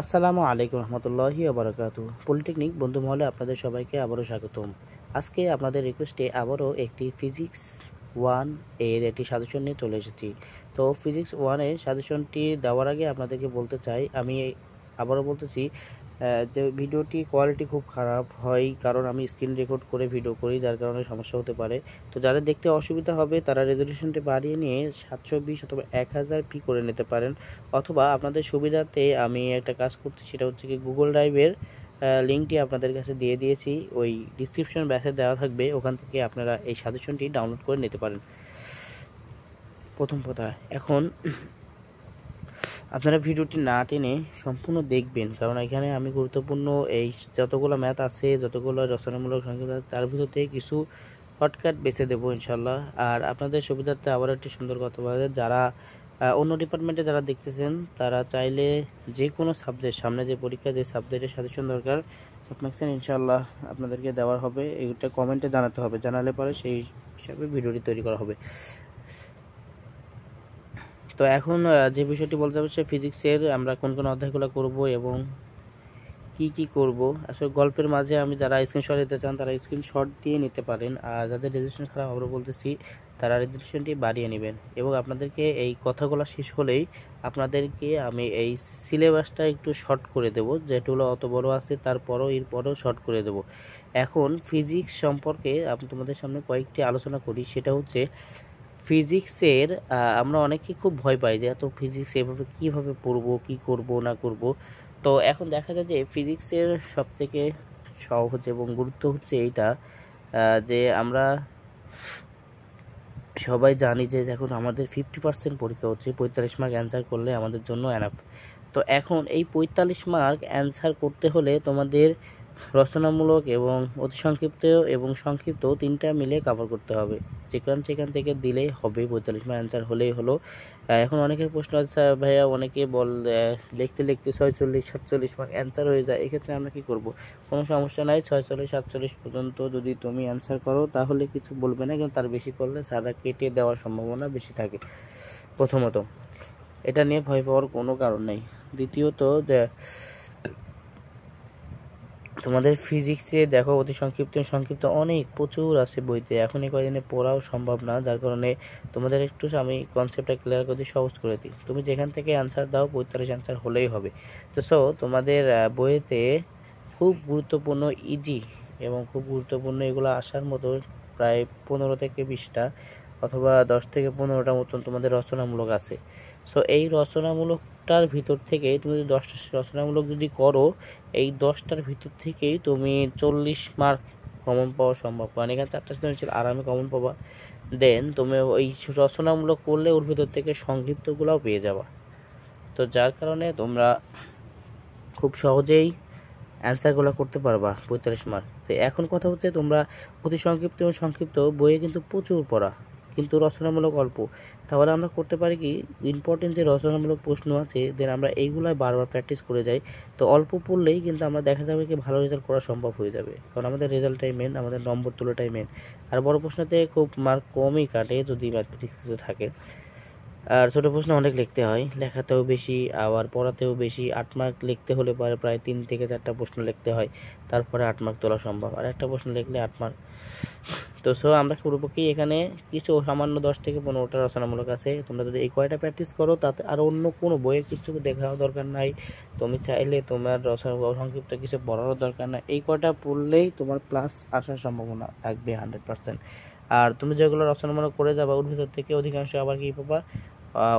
আসসালামু আলাইকুম রহমতুল্লাহি আবরকাত পলিটেকনিক বন্ধু মহলে আপনাদের সবাইকে আবারও স্বাগতম আজকে আপনাদের রিকোয়েস্টে আবারও একটি ফিজিক্স ওয়ান এর একটি সাজেশন নিয়ে চলে এসেছি তো ফিজিক্স ওয়ানের সাজেশনটি দেওয়ার আগে আপনাদেরকে বলতে চাই আমি আবারও বলতেছি যে ভিডিওটি কোয়ালিটি খুব খারাপ হয় কারণ আমি স্ক্রিন রেকর্ড করে ভিডিও করি যার কারণে সমস্যা হতে পারে তো যাদের দেখতে অসুবিধা হবে তারা রেজলিউশনটি বাড়িয়ে নিয়ে সাতশো বিশ অথবা এক হাজার পি করে নিতে পারেন অথবা আপনাদের সুবিধাতে আমি একটা কাজ করছি সেটা হচ্ছে কি গুগল ড্রাইভের লিঙ্কটি আপনাদের কাছে দিয়ে দিয়েছি ওই ডিসক্রিপশন ব্যাসে দেওয়া থাকবে ওখান থেকে আপনারা এই সাজেশনটি ডাউনলোড করে নিতে পারেন প্রথম কথা এখন আপনারা ভিডিওটি না টেনে সম্পূর্ণ দেখবেন কারণ এখানে আমি গুরুত্বপূর্ণ এই যতগুলো ম্যাথ আছে যতগুলো রচনামূলক সংখ্যা তার ভিতর থেকে কিছু শর্টকাট বেছে দেবো ইনশাল্লাহ আর আপনাদের সুবিধার্থে আবার একটি সুন্দর কথা বলা যারা অন্য ডিপার্টমেন্টে যারা দেখতেছেন তারা চাইলে যে কোনো সাবজেক্ট সামনে যে পরীক্ষা যে সাবজেক্টের সাজেশন দরকার সাবম্যাক্সেন ইনশাল্লাহ আপনাদেরকে দেওয়া হবে এইটা কমেন্টে জানাতে হবে জানালে পরে সেই হিসাবে ভিডিওটি তৈরি করা হবে তো এখন যে বিষয়টি বলতে হবে সে ফিজিক্সের আমরা কোন কোন অধ্যায়গুলো করব এবং কি কি করব আসলে গল্পের মাঝে আমি যারা স্ক্রিনশট নিতে চান তারা স্ক্রিনশট দিয়ে নিতে পারেন আর যাদের রেজিস্ট্রেশন খারাপ আমরা বলতেছি তারা রেজিস্ট্রেশনটি বাড়িয়ে নেবেন এবং আপনাদেরকে এই কথাগুলো শেষ হলেই আপনাদেরকে আমি এই সিলেবাসটা একটু শর্ট করে দেব যেগুলো অত বড় আছে তারপরও এরপরও শর্ট করে দেব এখন ফিজিক্স সম্পর্কে আমি তোমাদের সামনে কয়েকটি আলোচনা করি সেটা হচ্ছে ফিজিক্সের আমরা অনেকে খুব ভয় পাই যে এত ফিজিক্স এভাবে কীভাবে পড়বো কি করব না করব তো এখন দেখা যায় যে ফিজিক্সের সবথেকে সহজ এবং গুরুত্ব হচ্ছে এইটা যে আমরা সবাই জানি যে এখন আমাদের ফিফটি পার্সেন্ট পরীক্ষা হচ্ছে পঁয়তাল্লিশ মার্ক অ্যান্সার করলে আমাদের জন্য অ্যানাফ তো এখন এই পঁয়তাল্লিশ মার্ক অ্যান্সার করতে হলে তোমাদের রচনামূলক এবং অতি সংক্ষিপ্ত এবং সংক্ষিপ্ত তিনটা মিলে কভার করতে হবে যেখান সেখান থেকে দিলেই হবে পঁয়তাল্লিশ মার্ক অ্যান্সার হলেই হলো এখন অনেকের প্রশ্ন আছে ভাইয়া অনেকে বল লিখতে লিখতে ছয়চল্লিশ সাতচল্লিশ মার্ক অ্যান্সার হয়ে যায় এক্ষেত্রে আমরা কী করব কোনো সমস্যা নাই ছয়চল্লিশ সাতচল্লিশ পর্যন্ত যদি তুমি অ্যান্সার করো তাহলে কিছু বলবে না কিন্তু তার বেশি করলে সারা কেটে দেওয়ার সম্ভাবনা বেশি থাকে প্রথমত এটা নিয়ে ভয় পাওয়ার কোনো কারণ নেই দ্বিতীয়ত তোমাদের ফিজিক্সে দেখো অতি সংক্ষিপ্ত সংক্ষিপ্ত অনেক প্রচুর আছে বইতে এখন এই কয়েকদিনে পড়াও সম্ভব না যার কারণে তোমাদের একটু আমি কনসেপ্টটা ক্লিয়ার করে দিই সহজ করে দিই তুমি যেখান থেকে আনসার দাও পঁয়তাল্লিশ আনসার হলেই হবে তো সো তোমাদের বইতে খুব গুরুত্বপূর্ণ ইজি e এবং খুব গুরুত্বপূর্ণ এগুলো আসার মতো প্রায় পনেরো থেকে বিশটা অথবা দশ থেকে পনেরোটা মতন তোমাদের রচনামূলক আছে সো এই রচনামূলকটার ভিতর থেকে তুমি যদি দশটা রচনামূলক যদি করো এই দশটার ভিতর থেকেই তুমি চল্লিশ মার্ক কমন পাওয়া সম্ভব কারণ মানে এখানে চারটা সৃজনশীল আরামে কমন পাবা দেন তুমি ওই রচনামূলক করলে ওর ভিতর থেকে সংক্ষিপ্তগুলোও পেয়ে যাবা তো যার কারণে তোমরা খুব সহজেই অ্যান্সারগুলো করতে পারবা পঁয়তাল্লিশ মার্ক তো এখন কথা হচ্ছে তোমরা অতি সংক্ষিপ্ত এবং সংক্ষিপ্ত বইয়ে কিন্তু প্রচুর পড়া কিন্তু রচনামূলক অল্প তাহলে আমরা করতে পারি কি ইম্পর্টেন্ট যে রচনামূলক প্রশ্ন আছে দেন আমরা এইগুলোই বারবার প্র্যাকটিস করে যাই তো অল্প পড়লেই কিন্তু আমরা দেখা যাবে কি ভালো রেজাল্ট করা সম্ভব হয়ে যাবে কারণ আমাদের রেজাল্টটাই মেন আমাদের নম্বর তুলোটাই মেন আর বড় প্রশ্নতে খুব মার্ক কমই কাটে যদি ম্যাথমেটিক্স কিছু থাকে আর ছোটো প্রশ্ন অনেক লিখতে হয় লেখাতেও বেশি আবার পড়াতেও বেশি আট মার্ক লিখতে হলে পরে প্রায় তিন থেকে চারটা প্রশ্ন লিখতে হয় তারপরে আট মার্ক তোলা সম্ভব আর একটা প্রশ্ন লিখলে আট মার্ক তো সো আমরা পুরোপক্ষে এখানে কিছু সামান্য দশ থেকে পনেরোটা রচনামূলক আছে তোমরা যদি এই কয়টা প্র্যাকটিস করো তাতে আর অন্য কোনো বইয়ের কিছু দেখার দরকার নাই তুমি চাইলে তোমার রচনা সংক্ষিপ্ত কিছু পড়ারও দরকার নাই এই কয়টা পড়লেই তোমার প্লাস আসার সম্ভাবনা থাকবে হান্ড্রেড পার্সেন্ট আর তুমি যেগুলো রচনামূলক করে যাবা ওর ভিতর থেকে অধিকাংশ আবার কী পাবা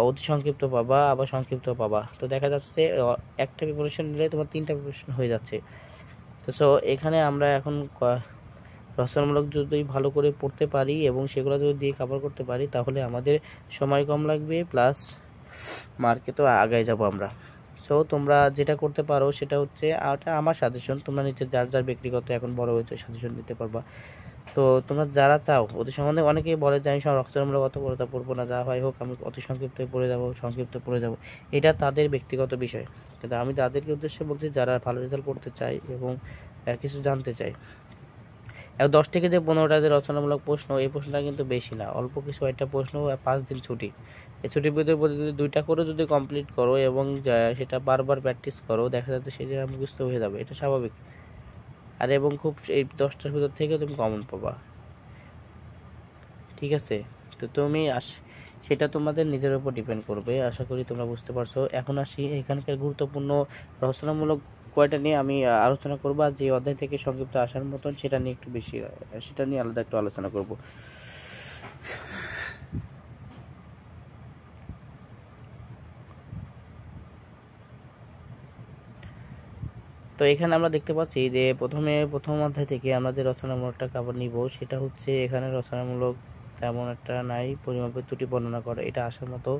অতি সংক্ষিপ্ত পাবা আবার সংক্ষিপ্ত পাবা তো দেখা যাচ্ছে একটা প্রিপারেশন নিলে তোমার তিনটা প্রিপারেশন হয়ে যাচ্ছে তো সো এখানে আমরা এখন রচনামূলক যদি ভালো করে পড়তে পারি এবং সেগুলো যদি দিয়ে কাভার করতে পারি তাহলে আমাদের সময় কম লাগবে প্লাস মার্কেটও আগায় যাব আমরা সো তোমরা যেটা করতে পারো সেটা হচ্ছে এটা আমার সাজেশন তোমরা নিচে যার যার ব্যক্তিগত এখন বড় হয়েছে সাজেশন দিতে পারবা তো তোমরা যারা চাও ওদের সম্বন্ধে অনেকেই বলে যে আমি সব রক্তমূলক অত কবিতা পড়বো না যা হয় হোক আমি অতি সংক্ষিপ্ত পড়ে যাবো সংক্ষিপ্ত পড়ে যাবো এটা তাদের ব্যক্তিগত বিষয় কিন্তু আমি তাদেরকে উদ্দেশ্যে বলছি যারা ভালো রেজাল্ট করতে চাই এবং কিছু জানতে চাই এবং দশ থেকে যে পনেরোটা যে রচনামূলক প্রশ্ন এই প্রশ্নটা কিন্তু বেশি না অল্প কিছু একটা প্রশ্ন পাঁচ দিন ছুটি এই ছুটির ভিতরে প্রতিদিন দুইটা করে যদি কমপ্লিট করো এবং সেটা বারবার প্র্যাকটিস করো দেখা যাচ্ছে জায়গায় মুখস্থ হয়ে যাবে এটা স্বাভাবিক আর এবং খুব এই দশটার ভিতর থেকে তুমি কমন পাবা ঠিক আছে তো তুমি আস সেটা তোমাদের নিজের উপর ডিপেন্ড করবে আশা করি তোমরা বুঝতে পারছো এখন আসি এখানকার গুরুত্বপূর্ণ রচনামূলক কয়টা নিয়ে আমি আলোচনা করব আর যে অধ্যায় থেকে সংক্ষিপ্ত আসার মতন সেটা নিয়ে একটু বেশি সেটা নিয়ে আলাদা একটু আলোচনা করব তো এখানে আমরা দেখতে পাচ্ছি যে প্রথমে প্রথম অধ্যায় থেকে আমরা যে রচনামূলকটা কাবার নিব সেটা হচ্ছে এখানে রচনামূলক তেমন একটা নাই পরিমাপের ত্রুটি বর্ণনা করে এটা আসার মতো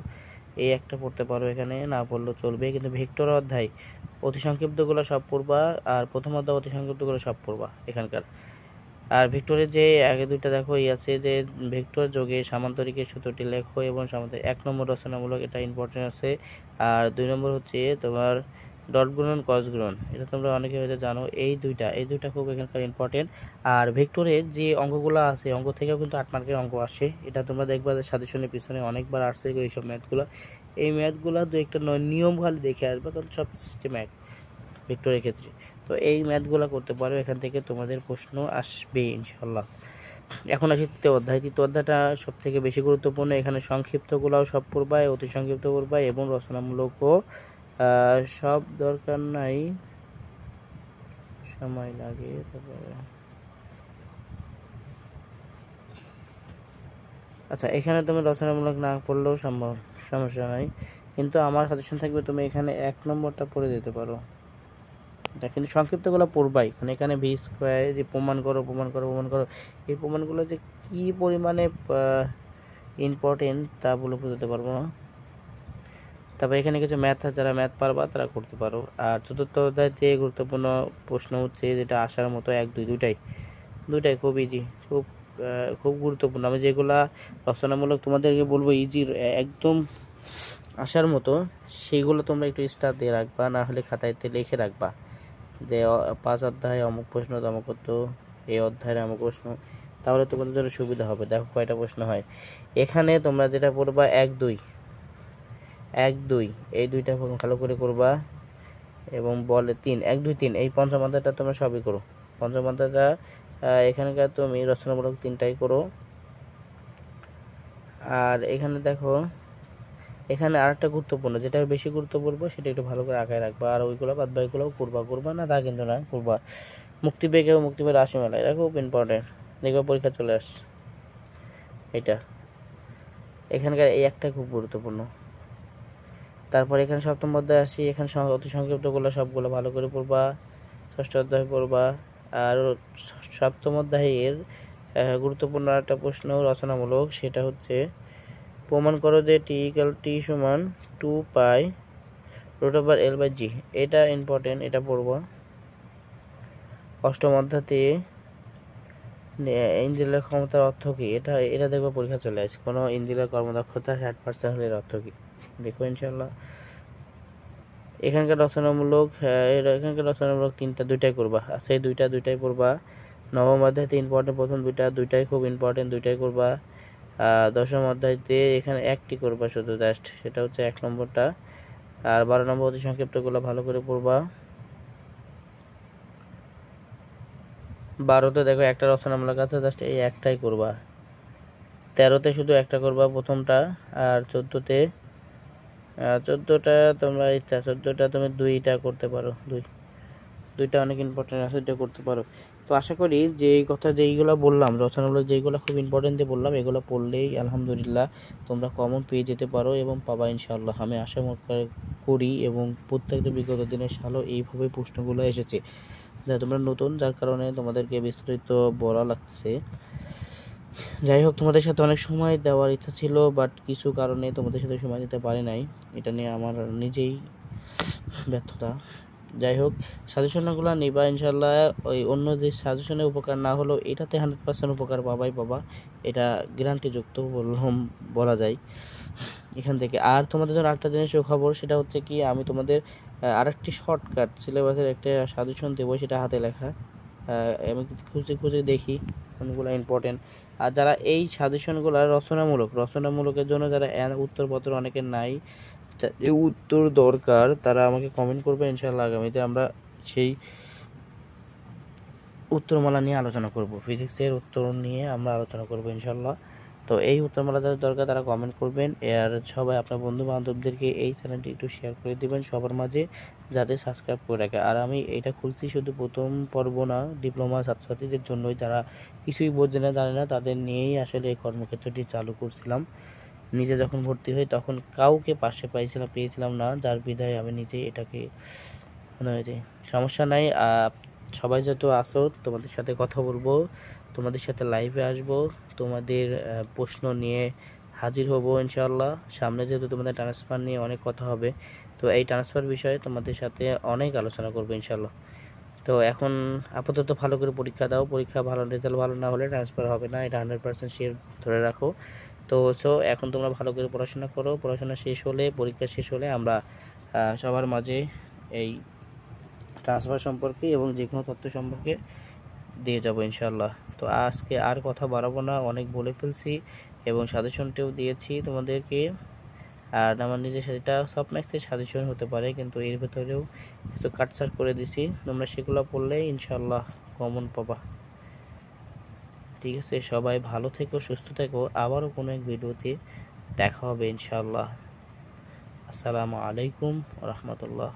এই একটা পড়তে পারো এখানে না পড়লেও চলবে কিন্তু ভেক্টর অধ্যায় অতি গুলো সব পড়বা আর প্রথম অধ্যায় অতি সংক্ষিপ্তগুলো সব পড়বা এখানকার আর ভেক্টরের যে আগে দুইটা দেখো এই আছে যে ভেক্টর যোগে সামান্তরিকের সূত্রটি লেখো এবং সামান্তরিক এক নম্বর রচনামূলক এটা ইম্পর্টেন্ট আছে আর দুই নম্বর হচ্ছে তোমার ডট গুণন কস গুণন এটা তোমরা অনেকে হয়তো জানো এই দুইটা এই দুইটা খুব এখানকার ইম্পর্টেন্ট আর ভেক্টরের যে অঙ্কগুলো আছে অঙ্ক থেকেও কিন্তু আট মার্কের অঙ্ক আসে এটা তোমরা দেখবা যে সাজেশনের পিছনে অনেকবার আসছে এইসব ম্যাথগুলো এই ম্যাথগুলো দু একটা নিয়ম খালি দেখে আসবে কারণ সব সিস্টেম এক ভেক্টরের ক্ষেত্রে তো এই ম্যাথগুলো করতে পারো এখান থেকে তোমাদের প্রশ্ন আসবে ইনশাল্লাহ এখন আসি তৃতীয় অধ্যায় তৃতীয় অধ্যায়টা সব থেকে বেশি গুরুত্বপূর্ণ এখানে সংক্ষিপ্তগুলাও সব পড়বায় অতি সংক্ষিপ্ত পড়বায় এবং রচনামূলকও সব দরকার নাই সময় লাগে তারপরে আচ্ছা এখানে তুমি রচনামূলক না পড়লেও সম্ভব সমস্যা নাই কিন্তু আমার সাজেশন থাকবে তুমি এখানে এক নম্বরটা পড়ে দিতে পারো এটা কিন্তু সংক্ষিপ্তগুলো পড়বাই মানে এখানে ভি স্কোয়ার যে প্রমাণ করো প্রমাণ করো প্রমাণ করো এই প্রমাণগুলো যে কী পরিমাণে ইম্পর্টেন্ট তা বলে বুঝতে পারবো না তারপর এখানে কিছু ম্যাথ আছে যারা ম্যাথ পারবা তারা করতে পারো আর চতুর্থ অধ্যায় যে গুরুত্বপূর্ণ প্রশ্ন হচ্ছে যেটা আসার মতো এক দুই দুইটাই দুইটাই খুব ইজি খুব খুব গুরুত্বপূর্ণ আমি যেগুলা রচনামূলক তোমাদেরকে বলবো ইজি একদম আসার মতো সেইগুলো তোমরা একটু স্টার দিয়ে রাখবা না হলে খাতাইতে লিখে রাখবা যে পাঁচ অধ্যায় অমুক প্রশ্ন তমুক তো এই অধ্যায়ের অমুক প্রশ্ন তাহলে তোমাদের জন্য সুবিধা হবে দেখো কয়টা প্রশ্ন হয় এখানে তোমরা যেটা পড়বা এক দুই এক দুই এই দুইটা ভালো করে করবা এবং বলে তিন এক দুই তিন এই পঞ্চম অধ্যায়টা তোমরা সবই করো পঞ্চম অধ্যায়টা এখানকার তুমি রচনামূলক তিনটাই করো আর এখানে দেখো এখানে আরেকটা গুরুত্বপূর্ণ যেটা বেশি গুরুত্বপূর্ণ সেটা একটু ভালো করে আঁকায় রাখবা আর ওইগুলো বাদ বাকিগুলোও করবা করবা না তা কিন্তু না করবা মুক্তি পেয়ে মুক্তি পেলে আসে মেলায় এটা খুব ইম্পর্টেন্ট দেখবা পরীক্ষা চলে আস এটা এখানকার এই একটা খুব গুরুত্বপূর্ণ তারপর এখানে সপ্তম অধ্যায় আসি এখানে অতি সংক্ষিপ্তগুলো সবগুলো ভালো করে পড়বা ষষ্ঠ অধ্যায় পড়বা আর সপ্তম অধ্যায়ের গুরুত্বপূর্ণ একটা প্রশ্ন রচনামূলক সেটা হচ্ছে প্রমাণ করো যে টি ইকাল টি সমান two pi root over L by G এটা ইম্পর্টেন্ট এটা পড়ব অষ্টম অধ্যাতে ইন্দ্রিয়ের ক্ষমতার অর্থ কী এটা এটা দেখবো পরীক্ষা চলে আসে কোনো ইন্দ্রিয়ের কর্মদক্ষতা ষাট পার্সেন্ট হলে অর্থ কী দেখো ইনশাল্লাহ এখানকার রচনামূলক এখানকার রচনামূলক তিনটা দুইটাই করবা আচ্ছা এই দুইটা দুইটাই করবা নবম অধ্যায়তে ইম্পর্টেন্ট প্রথম দুইটা দুইটাই খুব ইম্পর্টেন্ট দুইটাই করবা দশম অধ্যায়তে এখানে একটি করবা শুধু জাস্ট সেটা হচ্ছে এক নম্বরটা আর বারো নম্বর অতি সংক্ষিপ্তগুলো ভালো করে পড়বা বারোতে দেখো একটা রচনামূলক আছে জাস্ট এই একটাই করবা তেরোতে শুধু একটা করবা প্রথমটা আর চোদ্দোতে চোদ্দোটা তোমরা ইচ্ছা চোদ্দোটা তুমি দুইটা করতে পারো দুই দুইটা অনেক ইম্পর্টেন্ট আছে দুইটা করতে পারো তো আশা করি যে এই কথা যেইগুলো বললাম রচনাগুলো যেইগুলো খুব ইম্পর্টেন্ট দিয়ে বললাম এগুলো পড়লেই আলহামদুলিল্লাহ তোমরা কমন পেয়ে যেতে পারো এবং পাবা ইনশাআল্লাহ আমি আশা করি এবং প্রত্যেকটা বিগত দিনের সালও এইভাবে প্রশ্নগুলো এসেছে যা তোমরা নতুন যার কারণে তোমাদেরকে বিস্তারিত বলা লাগছে যাই হোক তোমাদের সাথে অনেক সময় দেওয়ার ইচ্ছা ছিল বাট কিছু কারণে তোমাদের সাথে সময় দিতে পারি নাই এটা নিয়ে আমার নিজেই ব্যর্থতা যাই হোক সাজেশনগুলো নিবা ইনশাল্লাহ ওই অন্য যে সাজেশনে উপকার না হলেও এটাতে হান্ড্রেড পার্সেন্ট উপকার পাবাই পাবা এটা গ্যারান্টিযুক্ত বললাম বলা যায় এখান থেকে আর তোমাদের জন্য আরেকটা জিনিস খবর সেটা হচ্ছে কি আমি তোমাদের আরেকটি শর্টকাট সিলেবাসের একটা সাজেশন দেবো সেটা হাতে লেখা আমি খুঁজে খুঁজে দেখি কোনগুলো ইম্পর্টেন্ট আর যারা এই সাজেশনগুলো রচনামূলক রচনামূলকের জন্য যারা উত্তরপত্র অনেকে নাই যে উত্তর দরকার তারা আমাকে কমেন্ট করবে ইনশাল্লাহ আগামীতে আমরা সেই উত্তরমালা নিয়ে আলোচনা করব ফিজিক্সের উত্তর নিয়ে আমরা আলোচনা করব ইনশাল্লাহ তো এই উত্তরমালা যাদের দরকার তারা কমেন্ট করবেন আর সবাই আপনার বন্ধু বান্ধবদেরকে এই চ্যানেলটি একটু শেয়ার করে দেবেন সবার মাঝে যাতে সাবস্ক্রাইব করে রাখে আর আমি এটা খুলছি শুধু প্রথম পর্ব না ডিপ্লোমা ছাত্রছাত্রীদের জন্যই যারা কিছুই বোঝে না জানে না তাদের নিয়েই আসলে এই কর্মক্ষেত্রটি চালু করছিলাম নিজে যখন ভর্তি হই তখন কাউকে পাশে পাইছিলাম পেয়েছিলাম না যার বিদায় আমি নিজে এটাকে মনে হয়েছে সমস্যা নাই সবাই যত আসো তোমাদের সাথে কথা বলবো তোমাদের সাথে লাইভে আসব তোমাদের প্রশ্ন নিয়ে হাজির হব ইনশাল্লাহ সামনে যেহেতু তোমাদের ট্রান্সফার নিয়ে অনেক কথা হবে তো এই ট্রান্সফার বিষয়ে তোমাদের সাথে অনেক আলোচনা করবো ইনশাল্লাহ তো এখন আপাতত ভালো করে পরীক্ষা দাও পরীক্ষা ভালো রেজাল্ট ভালো না হলে ট্রান্সফার হবে না এটা হান্ড্রেড পার্সেন্ট শেয়ার ধরে রাখো তো সো এখন তোমরা ভালো করে পড়াশোনা করো পড়াশোনা শেষ হলে পরীক্ষা শেষ হলে আমরা সবার মাঝে এই ট্রান্সফার সম্পর্কে এবং যে কোনো তথ্য সম্পর্কে দিয়ে যাব ইনশাল্লাহ তো আজকে আর কথা বাড়াবো না অনেক বলে ফেলছি এবং সাজেশনটিও দিয়েছি তোমাদেরকে আর আমার নিজের সেটা স্বপ্নাক্সের সাজেশন হতে পারে কিন্তু এর ভেতরেও একটু কাটসার করে দিছি তোমরা সেগুলো পড়লে ইনশাল্লাহ কমন পাবা ঠিক আছে সবাই ভালো থেকো সুস্থ থেকো আবারও কোনো এক ভিডিওতে দেখা হবে ইনশাল্লাহ আসসালামু আলাইকুম রহমতুল্লাহ